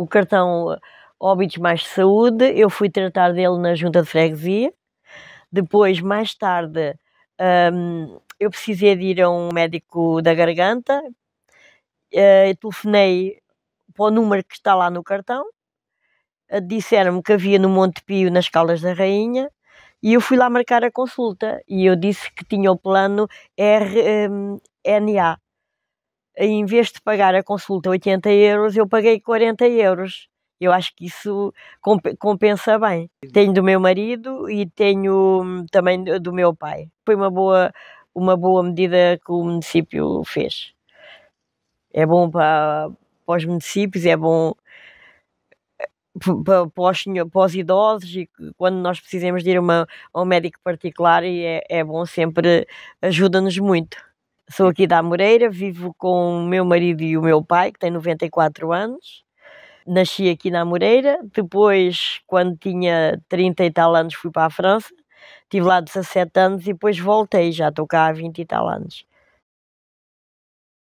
o cartão eh, Óbitos Mais de Saúde, eu fui tratar dele na junta de freguesia. Depois, mais tarde, um, eu precisei de ir a um médico da garganta. Uh, telefonei para o número que está lá no cartão. Uh, Disseram-me que havia no Monte Pio, nas Caldas da Rainha. E eu fui lá marcar a consulta. E eu disse que tinha o plano RNA. Hum, em vez de pagar a consulta 80 euros, eu paguei 40 euros. Eu acho que isso compensa bem. Tenho do meu marido e tenho hum, também do meu pai. Foi uma boa, uma boa medida que o município fez. É bom para, para os municípios, é bom eh, para, para, os, para os idosos e quando nós precisamos de ir uma, a um médico particular e é, é bom sempre, ajuda-nos muito. Sou aqui da Moreira, vivo com o meu marido e o meu pai, que tem 94 anos. Nasci aqui na Moreira. Depois, quando tinha 30 e tal anos, fui para a França. Estive lá 17 anos e depois voltei. Já estou cá há 20 e tal anos.